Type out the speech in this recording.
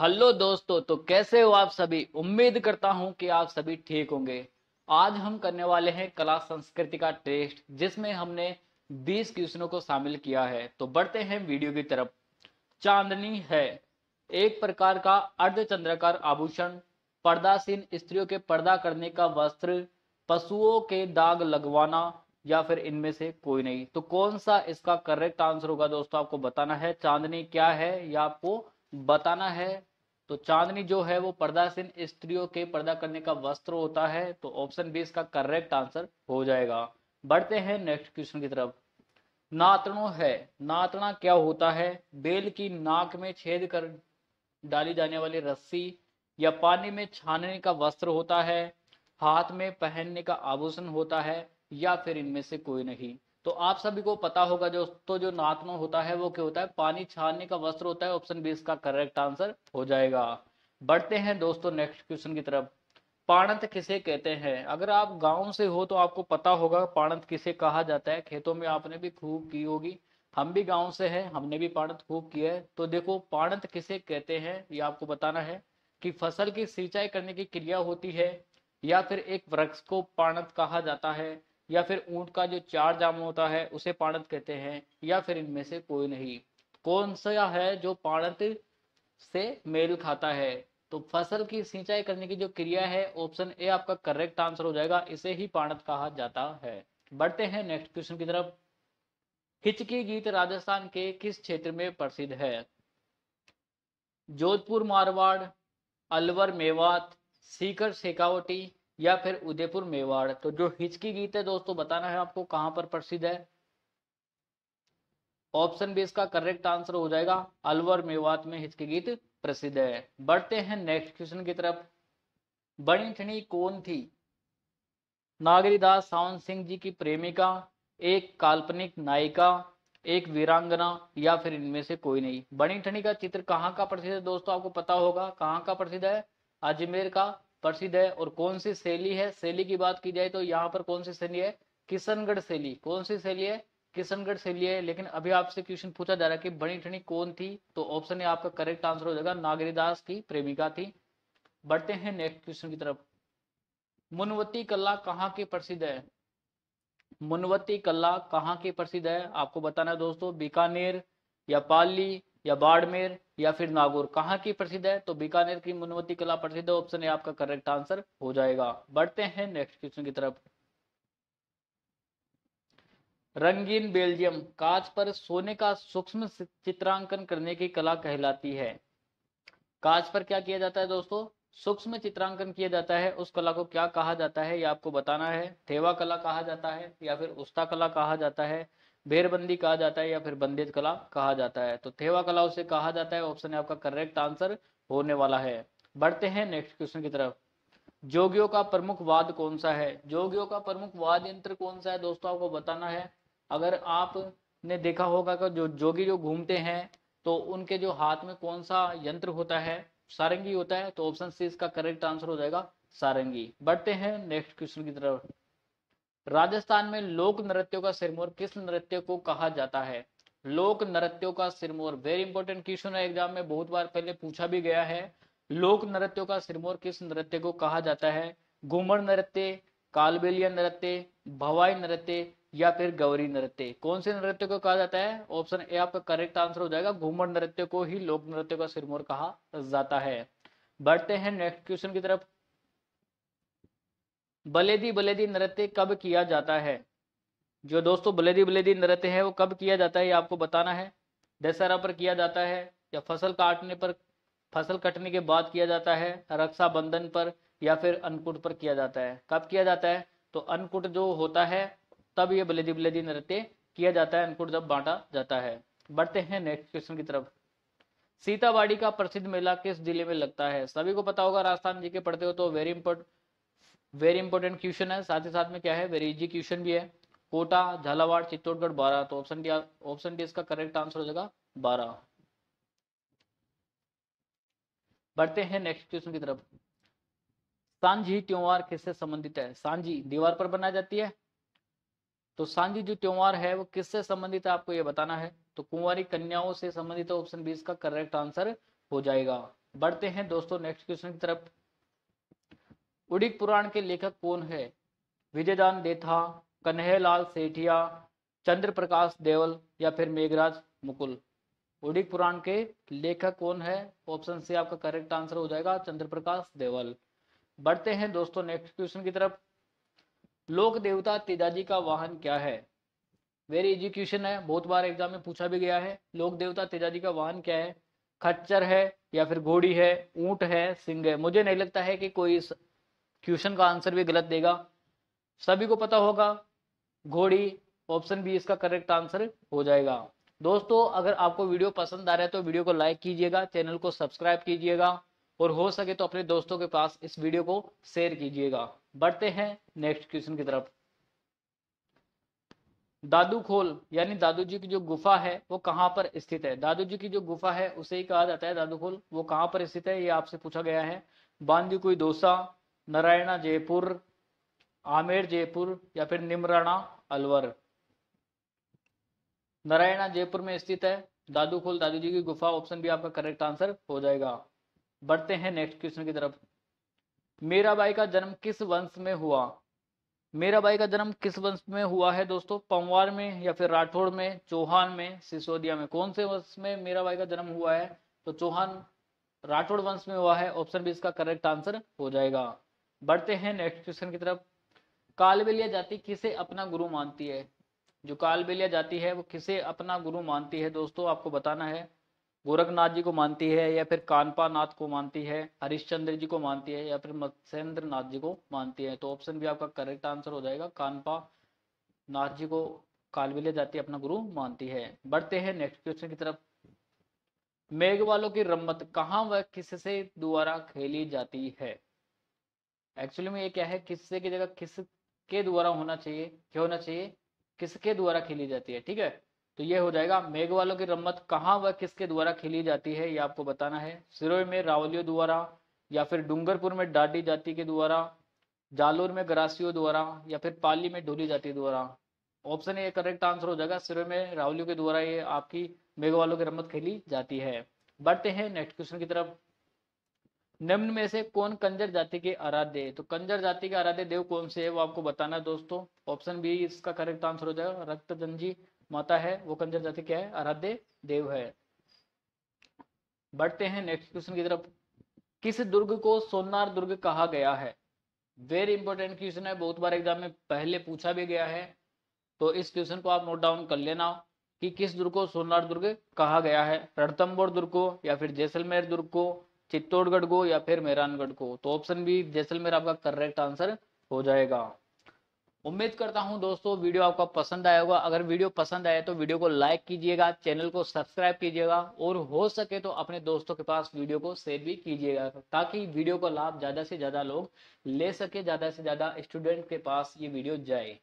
hello दोस्तों तो कैसे हो आप सभी उम्मीद करता हूं कि आप सभी ठीक होंगे आज हम करने वाले हैं कला संस्कृति का टेस्ट जिसमें हमने 20 क्वेश्चनों को शामिल किया है तो बढ़ते हैं वीडियो की तरफ चांदनी है एक प्रकार का चंद्रकार आभूषण पर्दासीन स्त्रियों के पर्दा करने का वस्त्र पशुओं के दाग लगवाना या फिर इनमें से कोई नहीं तो कौन सा इसका करेक्ट आंसर होगा दोस्तों आपको बताना है चांदनी क्या है या आपको बताना है तो चांदनी जो है वो पर्दासीन स्त्रियों के पर्दा करने का वस्त्र होता है तो ऑप्शन बी इसका करेक्ट आंसर हो जाएगा बढ़ते हैं नेक्स्ट क्वेश्चन की तरफ नातणो है नातना क्या होता है बेल की नाक में छेद कर डाली जाने वाली रस्सी या पानी में छानने का वस्त्र होता है हाथ में पहनने का आभूषण होता है या फिर इनमें से कोई नहीं तो आप सभी को पता होगा जो तो जो नातनो होता है वो क्या होता है पानी छानने का वस्त्र होता है ऑप्शन बी इसका करेक्ट आंसर हो जाएगा बढ़ते हैं दोस्तों नेक्स्ट क्वेश्चन की तरफ पाणंत किसे कहते हैं अगर आप गांव से हो तो आपको पता होगा पाणंत किसे कहा जाता है खेतों में आपने भी खूब की होगी हम भी गांव से हैं हमने भी पाणत खूब किया है तो देखो पाणंत किसे कहते हैं ये आपको बताना है कि फसल की सिंचाई करने की क्रिया होती है या फिर एक वृक्ष को पाणत कहा जाता है या फिर ऊंट का जो चार जाम होता है उसे पाणत कहते हैं या फिर इनमें से कोई नहीं कौन सा है जो पाणत से मेल खाता है तो फसल की सिंचाई करने की जो क्रिया है ऑप्शन ए आपका करेक्ट आंसर हो जाएगा इसे ही पाणत कहा जाता है बढ़ते हैं नेक्स्ट क्वेश्चन की तरफ हिचकी गीत राजस्थान के किस क्षेत्र में प्रसिद्ध है जोधपुर मारवाड़ अलवर मेवात सीकर शेखावटी या फिर उदयपुर मेवाड़ तो जो हिचकी गीत है दोस्तों बताना है आपको कहां पर प्रसिद्ध है ऑप्शन बी इसका करेक्ट आंसर हो जाएगा अलवर मेवात में हिचकी गीत प्रसिद्ध है बढ़ते हैं नेक्स्ट क्वेश्चन की तरफ बड़ी ठनी कौन थी नागरीदास सावन सिंह जी की प्रेमिका एक काल्पनिक नायिका एक वीरांगना या फिर इनमें से कोई नहीं बनी ठनी का चित्र कहाँ का प्रसिद्ध है दोस्तों आपको पता होगा कहाँ का प्रसिद्ध है अजमेर का प्रसिद्ध है और कौन सी शैली है शैली की बात की जाए तो यहाँ पर कौन सी शैली है किशनगढ़ शैली कौन सी शैली है किशनगढ़ शैली है लेकिन अभी आपसे क्वेश्चन पूछा जा रहा है कि बनी ठनी कौन थी तो ऑप्शन है आपका करेक्ट आंसर हो जाएगा नागरीदास की प्रेमिका थी बढ़ते हैं नेक्स्ट क्वेश्चन की तरफ मुनवती कला कहाँ की प्रसिद्ध है मुनवती कला कहाँ की प्रसिद्ध है आपको बताना है दोस्तों बीकानेर या पाली या बाड़मेर या फिर नागौर कहाँ की प्रसिद्ध है तो बीकानेर की मुनवती कला प्रसिद्ध ऑप्शन आपका करेक्ट आंसर हो जाएगा बढ़ते हैं नेक्स्ट क्वेश्चन की तरफ रंगीन बेल्जियम कांच पर सोने का सूक्ष्म चित्रांकन करने की कला कहलाती है कांच पर क्या किया जाता है दोस्तों सूक्ष्म चित्रांकन किया जाता है उस कला को क्या कहा जाता है ये आपको बताना है थेवा कला कहा जाता है या फिर उस्ता कला कहा जाता है भेड़बंदी कहा जाता है या फिर बंदित कला कहा जाता है तो थेवा कला उसे कहा जाता है ऑप्शन आपका करेक्ट आंसर होने वाला है बढ़ते हैं नेक्स्ट क्वेश्चन की तरफ जोगियों का प्रमुख वाद कौन सा है जोगियों का प्रमुख वाद यंत्र कौन सा है दोस्तों आपको बताना है अगर आपने देखा होगा कि जो जोगी जो घूमते हैं तो उनके जो हाथ में कौन सा यंत्र होता है सारंगी होता है तो ऑप्शन सी इसका करेक्ट आंसर हो जाएगा सारंगी बढ़ते हैं नेक्स्ट क्वेश्चन की तरफ राजस्थान में लोक नृत्यों का सिरमौर किस नृत्य को कहा जाता है लोक नृत्यों का सिरमौर वेरी इंपॉर्टेंट क्वेश्चन है एग्जाम में बहुत बार पहले पूछा भी गया है लोक नृत्यों का सिरमौर किस नृत्य को कहा जाता है घूमर नृत्य कालबेलिया नृत्य भवाई नृत्य या फिर गौरी नृत्य कौन से नृत्य को कहा जाता है ऑप्शन ए आपका करेक्ट आंसर हो जाएगा घूमर नृत्य को ही लोक नृत्य का सिरमौर कहा जाता है बढ़ते हैं नेक्स्ट क्वेश्चन की तरफ बलेदी बलेदी नृत्य कब किया जाता है जो दोस्तों बलेदी बलेदी नृत्य है वो कब किया जाता है ये आपको बताना है दशहरा पर किया जाता है या फसल काटने पर फसल कटने के बाद किया जाता है रक्षाबंधन पर या फिर अन्नकूट पर किया जाता है कब किया जाता है तो अन्नकूट जो होता है तब ये बलेदी बलेदी नृत्य किया जाता है अन्नकूट जब बांटा जाता है बढ़ते हैं नेक्स्ट क्वेश्चन की तरफ सीतावाड़ी का प्रसिद्ध मेला किस जिले में लगता है सभी को पता होगा राजस्थान जी के पढ़ते हो तो very import very important question है साथ ही साथ में क्या है वेरी इजी क्वेश्चन भी है कोटा झालावाड़ चित्तौड़गढ़ बारह तो ऑप्शन डी ऑप्शन डी इसका करेक्ट आंसर हो जाएगा बारह बढ़ते हैं नेक्स्ट क्वेश्चन की तरफ सांझी त्योहार किससे संबंधित है सांझी दीवार पर बनाई जाती है तो सांझी जो त्योहार है वो किससे संबंधित है आपको ये बताना है तो कुंवारी कन्याओं से संबंधित ऑप्शन बी इसका करेक्ट आंसर हो जाएगा बढ़ते हैं दोस्तों नेक्स्ट क्वेश्चन की तरफ उड़िक पुराण के लेखक कौन है विजयदान देथा कन्हैलाल सेठिया चंद्र प्रकाश देवल या फिर मेघराज मुकुल उड़िक पुराण के लेखक कौन है ऑप्शन सी आपका करेक्ट आंसर हो जाएगा चंद्र प्रकाश देवल बढ़ते हैं दोस्तों नेक्स्ट क्वेश्चन की तरफ लोक देवता तेजाजी का वाहन क्या है वेरी इजी क्वेश्चन है बहुत बार एग्जाम में पूछा भी गया है लोक देवता तेजाजी का वाहन क्या है खच्चर है या फिर घोड़ी है ऊंट है सिंह है मुझे नहीं लगता है कि कोई क्वेश्चन का आंसर भी गलत देगा सभी को पता होगा घोड़ी ऑप्शन बी इसका करेक्ट आंसर हो जाएगा दोस्तों अगर आपको वीडियो पसंद आ रहा है तो वीडियो को लाइक कीजिएगा चैनल को सब्सक्राइब कीजिएगा और हो सके तो अपने दोस्तों के पास इस वीडियो को शेयर कीजिएगा बढ़ते हैं नेक्स्ट क्वेश्चन की तरफ दादू खोल यानी दादू जी की जो गुफा है वो कहाँ पर स्थित है दादू जी की जो गुफा है उसे ही कहा जाता है दादू खोल वो कहाँ पर स्थित है ये आपसे पूछा गया है बांदी कोई दोसा नारायणा जयपुर आमेर जयपुर या फिर निमराणा अलवर नारायणा जयपुर में स्थित है दादू खोल दादू जी की गुफा ऑप्शन भी आपका करेक्ट आंसर हो जाएगा बढ़ते हैं नेक्स्ट क्वेश्चन की तरफ मीराबाई का जन्म किस वंश में हुआ मीराबाई का जन्म किस वंश में हुआ है दोस्तों पंवार में या फिर राठौड़ में चौहान में सिसोदिया में कौन से वंश में मीराबाई का जन्म हुआ है तो चौहान राठौड़ वंश में हुआ है ऑप्शन भी इसका करेक्ट आंसर हो जाएगा बढ़ते हैं नेक्स्ट क्वेश्चन की तरफ कालबेलिया जाति किसे अपना गुरु मानती है जो कालबेलिया जाति है वो किसे अपना गुरु मानती है दोस्तों आपको बताना है गोरखनाथ जी को मानती है या फिर कानपा नाथ को मानती है हरिश्चंद्र जी को मानती है या फिर मत्स्येंद्र नाथ जी को मानती है तो ऑप्शन भी आपका करेक्ट आंसर हो जाएगा कानपा नाथ जी को कालबेलिया जाति अपना गुरु मानती है बढ़ते हैं नेक्स्ट क्वेश्चन की तरफ मेघ वालों की रम्मत कहाँ व किससे द्वारा खेली जाती है एक्चुअली में ये क्या है किससे की जगह किस के द्वारा होना चाहिए क्या होना चाहिए किसके द्वारा खेली जाती है ठीक है तो ये हो जाएगा मेघ वालों की रम्मत कहाँ व किसके द्वारा खेली जाती है ये आपको बताना है सिरोई में रावलियों द्वारा या फिर डूंगरपुर में डाडी जाति के द्वारा जालोर में ग्रासियों द्वारा या फिर पाली में ढोली जाति द्वारा ऑप्शन ए करेक्ट आंसर हो जाएगा सिरोई में रावलियों के द्वारा ये आपकी मेघ वालों की रम्मत खेली जाती है बढ़ते हैं नेक्स्ट क्वेश्चन की तरफ निम्न में से कौन कंजर जाति के आराध्य है तो कंजर जाति के आराध्य देव कौन से है वो आपको बताना दोस्तों ऑप्शन बी इसका करेक्ट आंसर हो जाएगा रक्तजंजी माता है वो कंजर जाति क्या है आराध्य देव है बढ़ते हैं नेक्स्ट क्वेश्चन की तरफ किस दुर्ग को सोनार दुर्ग कहा गया है वेरी इंपॉर्टेंट क्वेश्चन है बहुत बार एग्जाम में पहले पूछा भी गया है तो इस क्वेश्चन को आप नोट डाउन कर लेना कि किस दुर्ग को सोनार दुर्ग कहा गया है रणतम्बोर दुर्ग को या फिर जैसलमेर दुर्ग को चित्तौड़गढ़ को या फिर मेहरानगढ़ को तो ऑप्शन बी जैसलमेर आपका करेक्ट आंसर हो जाएगा उम्मीद करता हूं दोस्तों वीडियो आपका पसंद आया होगा अगर वीडियो पसंद आए तो वीडियो को लाइक कीजिएगा चैनल को सब्सक्राइब कीजिएगा और हो सके तो अपने दोस्तों के पास वीडियो को शेयर भी कीजिएगा ताकि वीडियो का लाभ ज़्यादा से ज़्यादा लोग ले सके ज़्यादा से ज़्यादा स्टूडेंट के पास ये वीडियो जाए